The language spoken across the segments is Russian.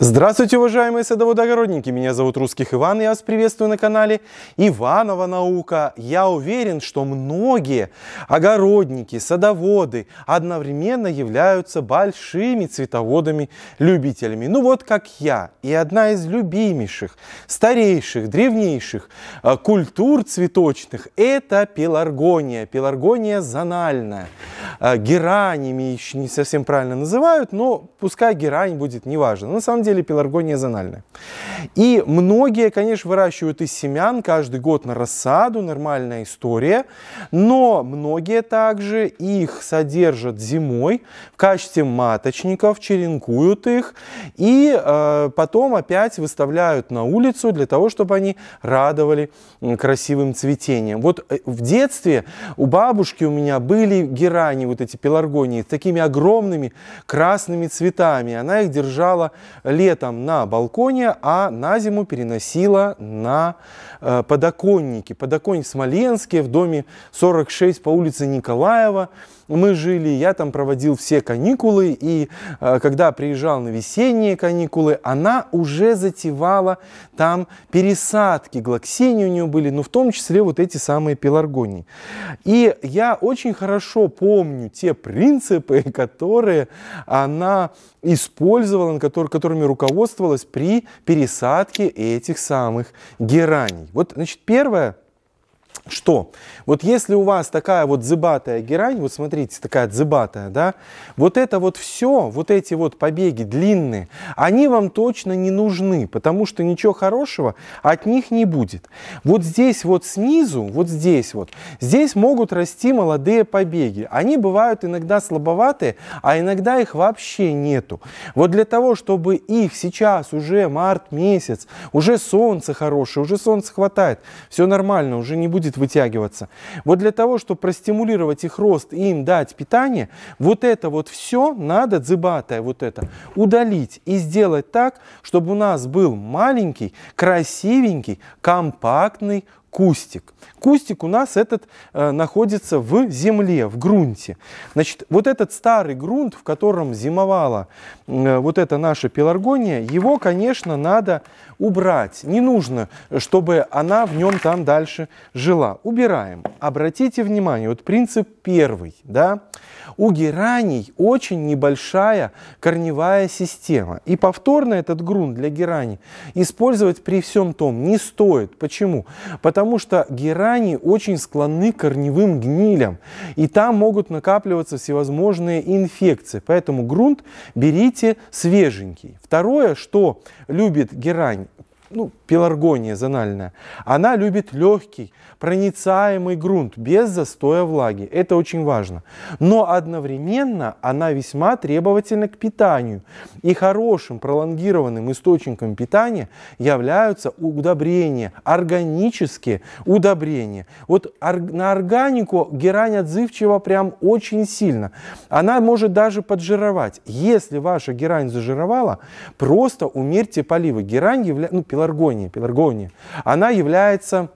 Здравствуйте, уважаемые садоводогородники! Меня зовут Русских Иван, я вас приветствую на канале Иванова Наука. Я уверен, что многие огородники, садоводы одновременно являются большими цветоводами-любителями. Ну вот как я, и одна из любимейших, старейших, древнейших э, культур цветочных – это пеларгония, пеларгония зональная – Э, геранями еще не совсем правильно называют, но пускай герань будет, неважно. На самом деле пеларгония зональная. И многие, конечно, выращивают из семян каждый год на рассаду, нормальная история, но многие также их содержат зимой в качестве маточников, черенкуют их и э, потом опять выставляют на улицу для того, чтобы они радовали красивым цветением. Вот э, в детстве у бабушки у меня были герани вот эти пеларгонии, с такими огромными красными цветами. Она их держала летом на балконе, а на зиму переносила на э, подоконники. Подоконник Смоленский в доме 46 по улице Николаева – мы жили, я там проводил все каникулы, и э, когда приезжал на весенние каникулы, она уже затевала там пересадки, глоксини у нее были, но ну, в том числе вот эти самые пеларгонии. И я очень хорошо помню те принципы, которые она использовала, которыми руководствовалась при пересадке этих самых гераний. Вот, значит, первое – что? Вот если у вас такая вот зыбатая герань, вот смотрите, такая зыбатая, да, вот это вот все, вот эти вот побеги длинные, они вам точно не нужны, потому что ничего хорошего от них не будет. Вот здесь вот снизу, вот здесь вот, здесь могут расти молодые побеги. Они бывают иногда слабоватые, а иногда их вообще нету. Вот для того, чтобы их сейчас уже март месяц, уже солнце хорошее, уже солнце хватает, все нормально, уже не будет будет вытягиваться. Вот для того, чтобы простимулировать их рост и им дать питание, вот это вот все надо, дзыбатое вот это, удалить и сделать так, чтобы у нас был маленький, красивенький, компактный кустик. Кустик у нас этот э, находится в земле, в грунте. Значит, вот этот старый грунт, в котором зимовала э, вот эта наша пеларгония, его, конечно, надо убрать. Не нужно, чтобы она в нем там дальше жила. Убираем. Обратите внимание, вот принцип первый, да, у гераний очень небольшая корневая система. И повторно этот грунт для герани использовать при всем том не стоит. Почему? Потому потому что герани очень склонны к корневым гнилям, и там могут накапливаться всевозможные инфекции, поэтому грунт берите свеженький. Второе, что любит герань, ну, пеларгония зональная, она любит легкий, проницаемый грунт без застоя влаги. Это очень важно. Но одновременно она весьма требовательна к питанию. И хорошим пролонгированным источником питания являются удобрения, органические удобрения. Вот на органику герань отзывчива прям очень сильно. Она может даже поджировать. Если ваша герань зажировала, просто умерьте поливы. Герань является... Ну, пеларгонии, пеларгонии, она является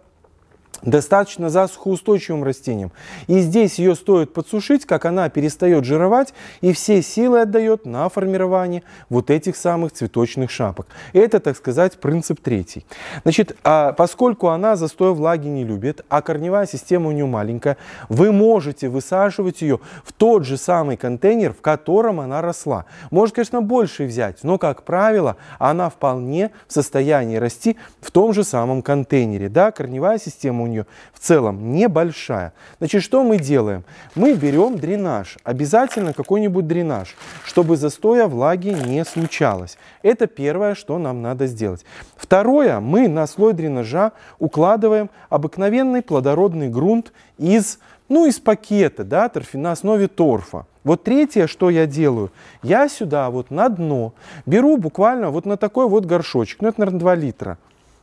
достаточно засухоустойчивым растением. И здесь ее стоит подсушить, как она перестает жировать и все силы отдает на формирование вот этих самых цветочных шапок. Это, так сказать, принцип третий. Значит, а поскольку она застой влаги не любит, а корневая система у нее маленькая, вы можете высаживать ее в тот же самый контейнер, в котором она росла. Может, конечно, больше взять, но, как правило, она вполне в состоянии расти в том же самом контейнере. Да, корневая система у нее в целом небольшая. Значит, что мы делаем? Мы берем дренаж, обязательно какой-нибудь дренаж, чтобы застоя влаги не случалось. Это первое, что нам надо сделать. Второе, мы на слой дренажа укладываем обыкновенный плодородный грунт из, ну, из пакета, да, торфи, на основе торфа. Вот третье, что я делаю, я сюда вот на дно беру буквально вот на такой вот горшочек, ну это, наверное, 2 литра,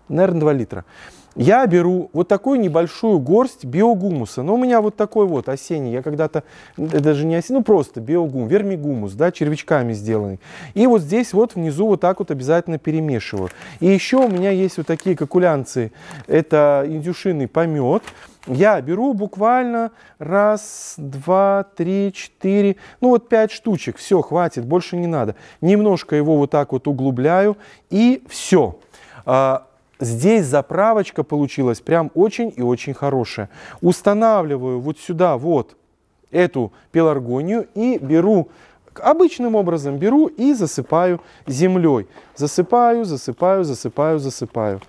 наверное, 2 литра. Я беру вот такую небольшую горсть биогумуса. Но у меня вот такой вот осенний. Я когда-то, даже не осенний, ну просто биогум, вермигумус, да, червячками сделанный. И вот здесь вот внизу вот так вот обязательно перемешиваю. И еще у меня есть вот такие кокулянцы. Это индюшиный помет. Я беру буквально раз, два, три, четыре, ну вот пять штучек, все, хватит, больше не надо. Немножко его вот так вот углубляю и все. А, Здесь заправочка получилась прям очень и очень хорошая. Устанавливаю вот сюда вот эту пеларгонию и беру обычным образом беру и засыпаю землей. Засыпаю, засыпаю, засыпаю, засыпаю.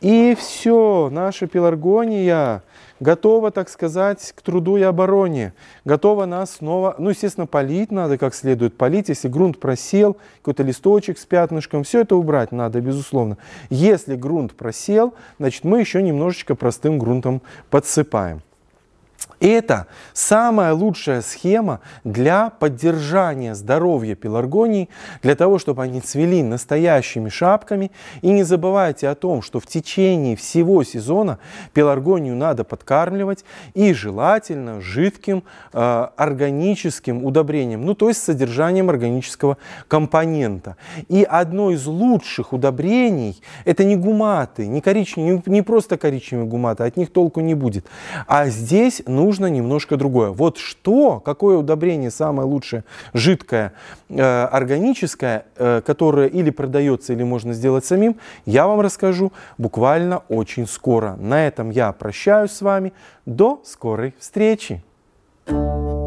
И все, наша пеларгония готова, так сказать, к труду и обороне, готова нас снова, ну, естественно, полить надо как следует, полить, если грунт просел, какой-то листочек с пятнышком, все это убрать надо, безусловно. Если грунт просел, значит, мы еще немножечко простым грунтом подсыпаем это самая лучшая схема для поддержания здоровья пеларгоний, для того, чтобы они цвели настоящими шапками. И не забывайте о том, что в течение всего сезона пеларгонию надо подкармливать и желательно жидким э, органическим удобрением, ну то есть содержанием органического компонента. И одно из лучших удобрений – это не гуматы, не, коричневые, не просто коричневые гуматы, а от них толку не будет. А здесь нужно нужно немножко другое. Вот что, какое удобрение самое лучшее, жидкое, э, органическое, э, которое или продается, или можно сделать самим, я вам расскажу буквально очень скоро. На этом я прощаюсь с вами. До скорой встречи! thank you